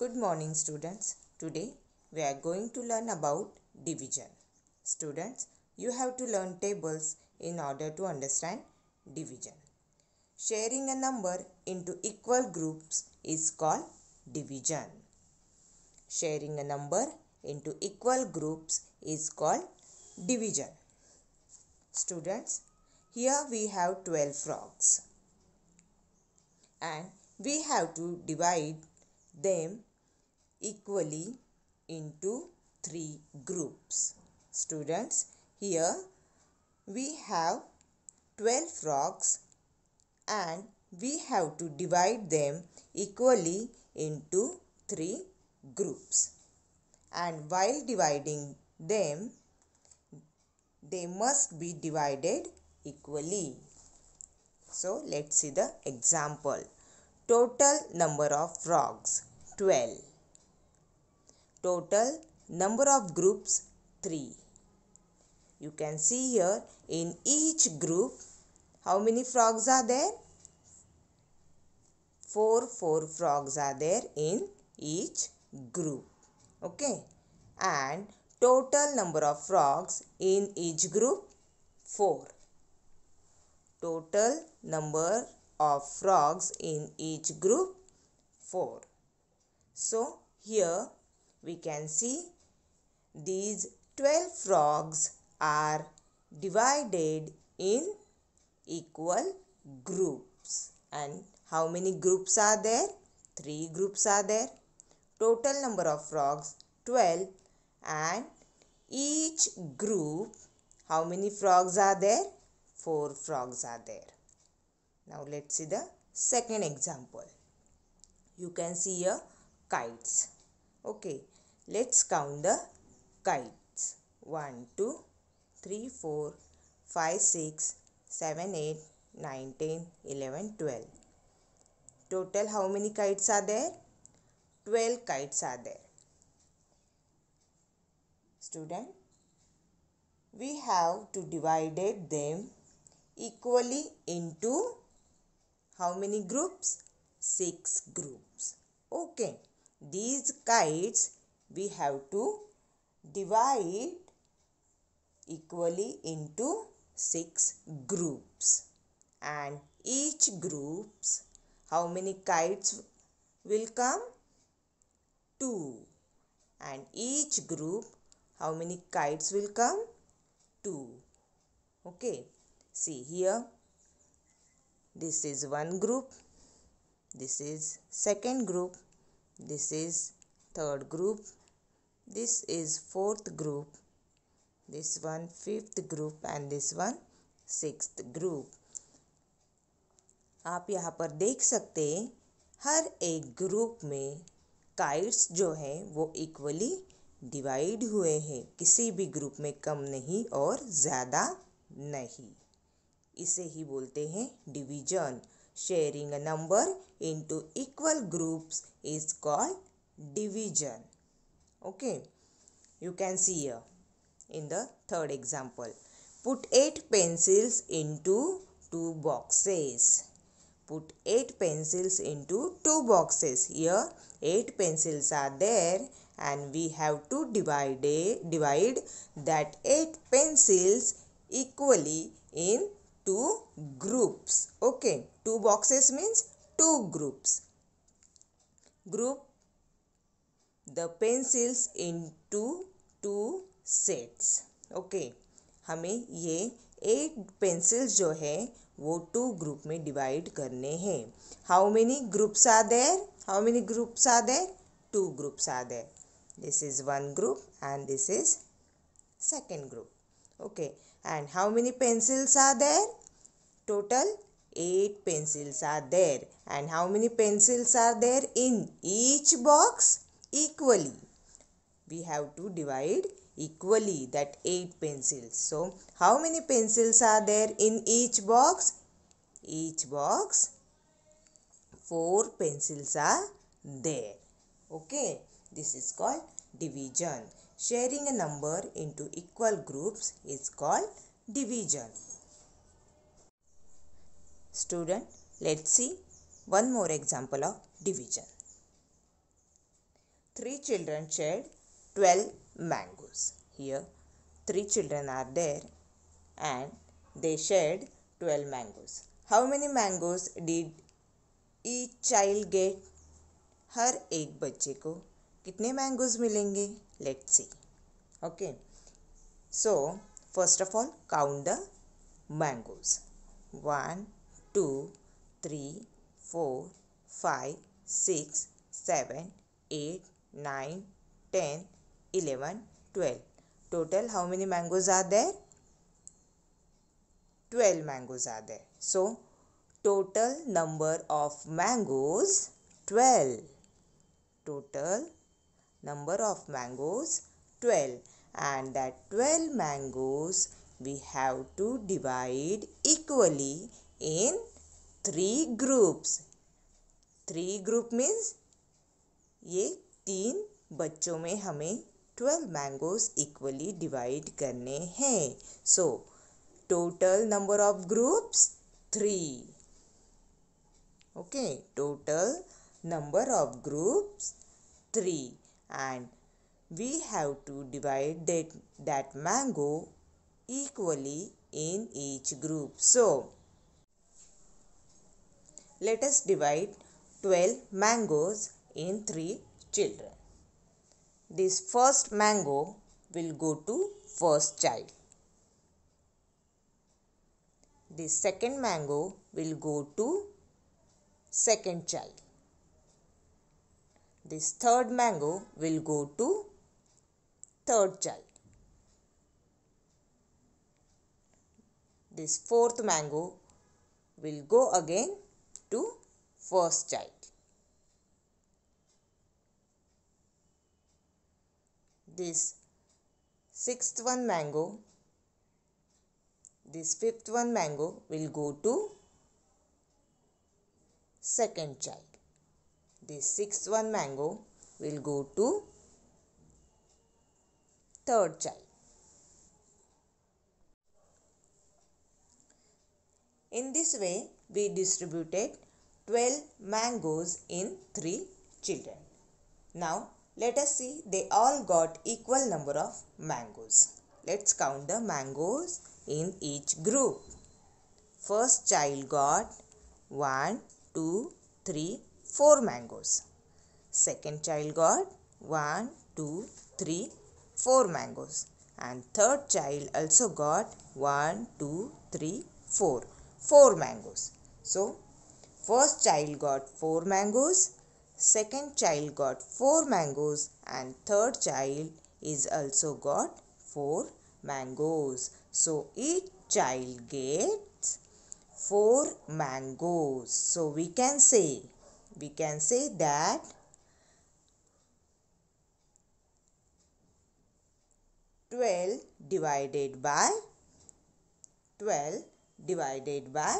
Good morning students. Today we are going to learn about division. Students, you have to learn tables in order to understand division. Sharing a number into equal groups is called division. Sharing a number into equal groups is called division. Students, here we have 12 frogs and we have to divide them equally into three groups. Students, here we have 12 frogs and we have to divide them equally into three groups. And while dividing them, they must be divided equally. So, let's see the example. Total number of frogs 12. Total number of groups 3. You can see here in each group how many frogs are there? 4 4 frogs are there in each group. Okay. And total number of frogs in each group 4. Total number of frogs in each group 4. So here we can see these 12 frogs are divided in equal groups and how many groups are there? 3 groups are there. Total number of frogs 12 and each group how many frogs are there? 4 frogs are there. Now let's see the second example. You can see a kites. Okay, let's count the kites 1, 2, 3, 4, 5, 6, 7, 8, 9, 10, 11, 12. Total, how many kites are there? 12 kites are there. Student, we have to divided them equally into how many groups? 6 groups. Okay these kites we have to divide equally into six groups and each groups how many kites will come two and each group how many kites will come two okay see here this is one group this is second group this is third group this is fourth group this one fifth group and this one sixth group आप यहाँ पर देख सकते हैं हर एक group में kites जो हैं वो इक्वली डिवाइड हुए हैं किसी भी ग्रुप में कम नहीं और ज़्यादा नहीं इसे ही बोलते हैं division sharing number into equal groups is called division okay you can see here in the third example put 8 pencils into two boxes put 8 pencils into two boxes here 8 pencils are there and we have to divide a, divide that 8 pencils equally in two groups okay two boxes means two groups group the pencils into two sets okay हमें ये eight pencils जो है वो to group में divide करने हैं how many groups are there how many groups are there two groups are there this is one group and this is second group okay and how many pencils are there total 8 pencils are there and how many pencils are there in each box equally we have to divide equally that 8 pencils so how many pencils are there in each box each box 4 pencils are there okay this is called division sharing a number into equal groups is called division Student, let's see one more example of division. Three children shared 12 mangoes. Here, three children are there and they shared 12 mangoes. How many mangoes did each child get? हर एक बच्चे को कितने mangoes मिलेंगे let's see okay so first of all count the mangoes one two, three, four, five, six, seven, eight, nine, ten, eleven, twelve. Total, how many mangoes are there? 12 mangoes are there. So, total number of mangoes 12. Total number of mangoes 12 and that 12 mangoes we have to divide equally in three groups. Three group means ये तीन बच्चों में हमें twelve mangoes equally divide करने हैं so total number of groups three okay total number of groups three and we have to divide that, that mango equally in each group. So, let us divide 12 mangoes in 3 children. This first mango will go to first child. This second mango will go to second child. This third mango will go to third child. This fourth mango will go again to first child. This sixth one mango, this fifth one mango will go to second child. This sixth one mango will go to third child. In this way, we distributed 12 mangoes in 3 children. Now, let us see they all got equal number of mangoes. Let's count the mangoes in each group. First child got 1, 2, 3, 4 mangoes. Second child got 1, 2, 3, 4 mangoes. And third child also got 1, 2, 3, 4. 4 mangoes. So, first child got 4 mangoes, second child got 4 mangoes and third child is also got 4 mangoes. So, each child gets 4 mangoes. So, we can say, we can say that Twelve divided by twelve divided by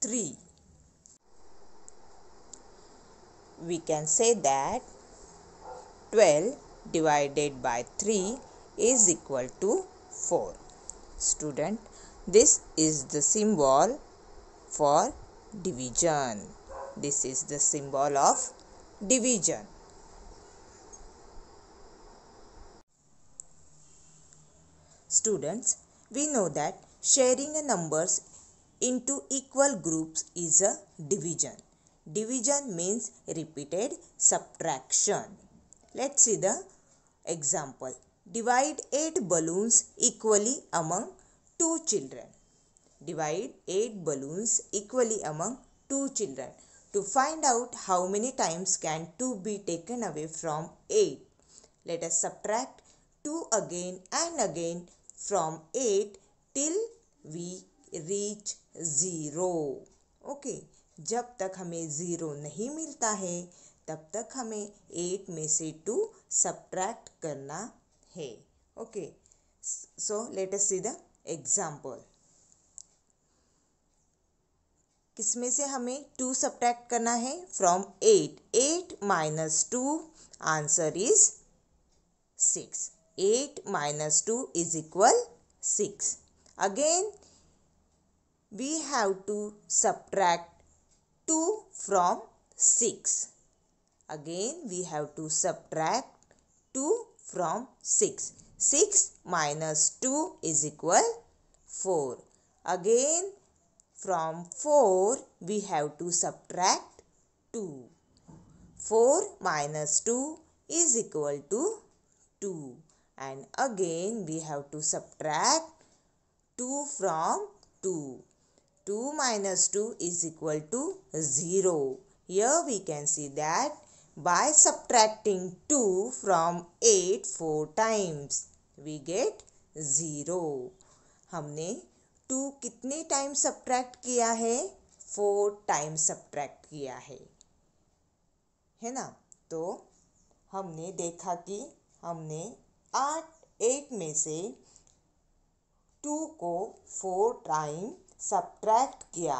3. We can say that 12 divided by 3 is equal to 4. Student, this is the symbol for division. This is the symbol of division. Students, we know that sharing a numbers into equal groups is a division. Division means repeated subtraction. Let's see the example. Divide 8 balloons equally among 2 children. Divide 8 balloons equally among 2 children to find out how many times can 2 be taken away from 8. Let us subtract 2 again and again from 8 till we reach 0 okay जब तक हमें zero नहीं मिलता है तब तक हमें eight में से टू सब्ट्रैक्ट करना है okay so let us see the example किसमें से हमें टू सब्ट्रैक्ट करना है from eight eight minus two answer is six 8 minus 2 is equal 6. Again, we have to subtract 2 from 6. Again, we have to subtract 2 from 6. 6 minus 2 is equal 4. Again, from 4, we have to subtract 2. 4 minus 2 is equal to 2. and again we have to subtract 2 from 2. 2 minus 2 is equal to 0. Here we can see that by subtracting 2 from 8 4 times we get 0. हमने 2 कितने time subtract किया है 4 time subtract किया है है ना तो हमने देखा कि हमने आठ एट में से टू को फोर टाइम सब्ट्रैक्ट किया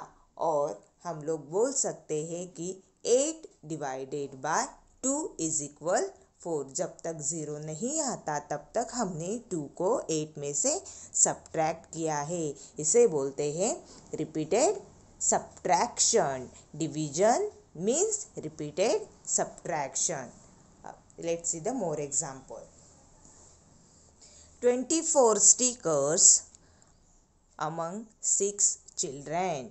और हम लोग बोल सकते हैं कि eight divided by two is equal four जब तक ज़ीरो नहीं आता तब तक हमने टू को एट में से सब्ट्रैक्ट किया है इसे बोलते हैं repeated subtraction division means repeated subtraction let's see the more example 24 stickers among 6 children.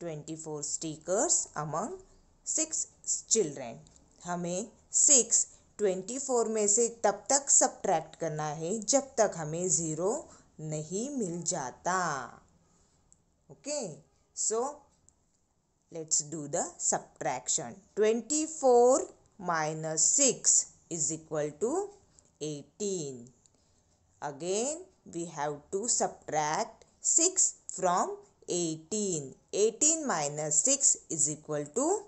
24 stickers among 6 children. हमें 6 24 में से तब तक सब्ट्रैक्ट करना है जब तक हमें ज़ीरो नहीं मिल जाता okay so let's do the subtraction 24 minus 6 is equal to 18. Again, we have to subtract 6 from 18. 18 minus 6 is equal to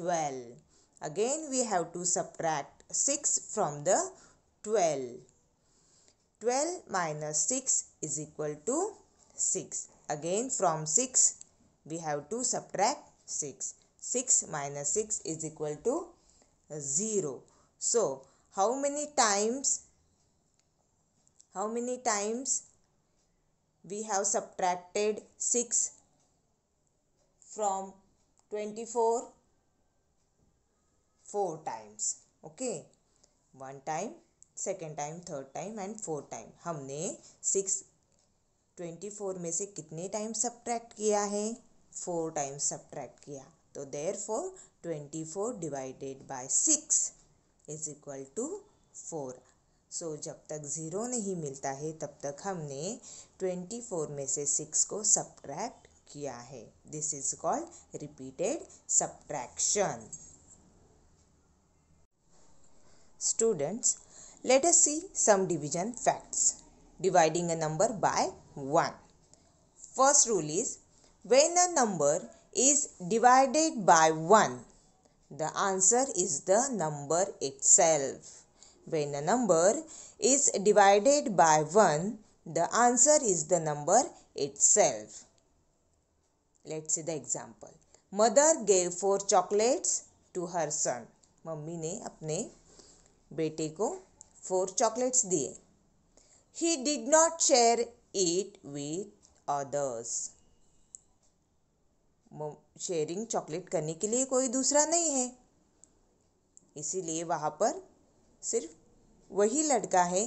12. Again, we have to subtract 6 from the 12. 12 minus 6 is equal to 6. Again, from 6, we have to subtract 6. 6 minus 6 is equal to 0. So, how many times how many times we have subtracted 6 from 24 four times okay one time second time third time and four time हमने 6 24 four में से कितने time subtract किया है four time subtract किया तो there four twenty four divided by is equal to four so जब तक ज़ीरो नहीं मिलता है तब तक हमने ट्वेंटी फोर में से सिक्स को सब्ट्रैक्ट किया है this is called repeated subtraction students let us see some division facts dividing a number by one first rule is when a number is divided by one The answer is the number itself. When a number is divided by 1, the answer is the number itself. Let's see the example. Mother gave four chocolates to her son. Mummy ne apne बेटे ko four chocolates diye. He did not share it with others. Sharing chocolate करने के लिए कोई दूसरा नहीं है इसीलिए वहाँ पर सिर्फ वही लड़का है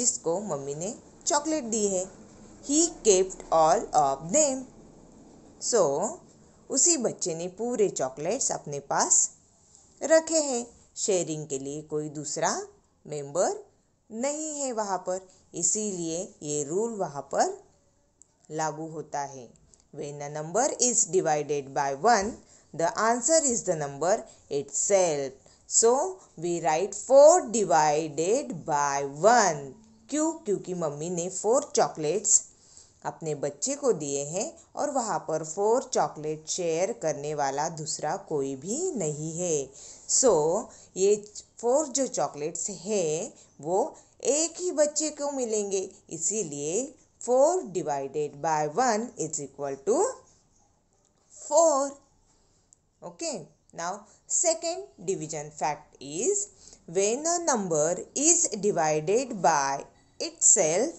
जिसको मम्मी ने चॉकलेट दी है ही kept all of them so उसी बच्चे ने पूरे चॉकलेट्स अपने पास रखे हैं शेयरिंग के लिए कोई दूसरा मेंबर नहीं है वहाँ पर इसीलिए ये रूल वहाँ पर लागू होता है When a number is divided by 1, the answer is the number itself. So, we write 4 divided by 1. क्यों क्योंकि मम्मी ने फोर चॉकलेट्स अपने बच्चे को दिए हैं और वहाँ पर फोर चॉकलेट शेयर करने वाला दूसरा कोई भी नहीं है सो so, ये फोर जो चॉकलेट्स हैं वो एक ही बच्चे को मिलेंगे इसीलिए 4 divided by 1 is equal to 4 okay now second division fact is when a number is divided by itself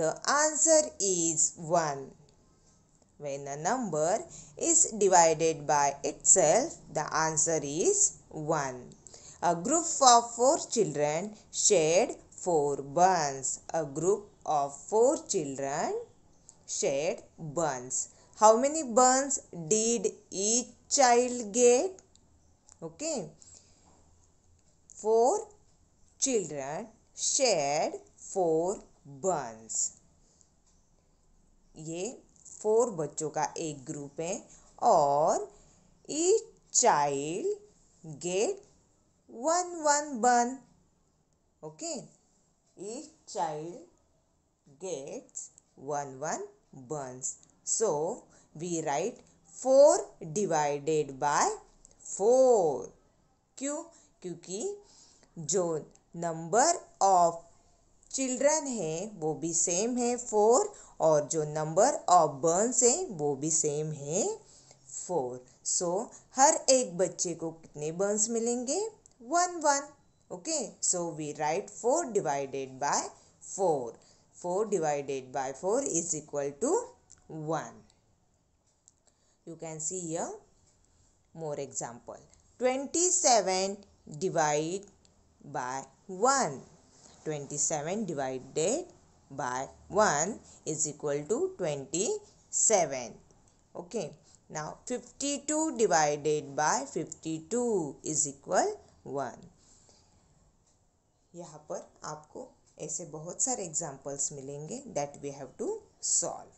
the answer is 1 when a number is divided by itself the answer is 1 a group of 4 children shared 4 buns a group of four children shared buns. How many buns did each child get? Okay. Four children shared four buns. ये four बच्चों का एक group है और each child get one one bun okay each child gets 1 1 burns. So we write 4 divided by 4. क्यों क्योंकि जो number of children है वो भी सेम है फोर और जो नंबर ऑफ बर्न्स है वो भी सेम है फोर सो so, हर एक बच्चे को कितने बर्न्स मिलेंगे one one okay so we write four divided by four 4 divided by 4 is equal to 1. You can see here more example. 27 divided by 1. 27 divided by 1 is equal to 27. Okay. Now 52 divided by 52 is equal 1. यहाँ पर आपको ऐसे बहुत सारे examples मिलेंगे that we have to solve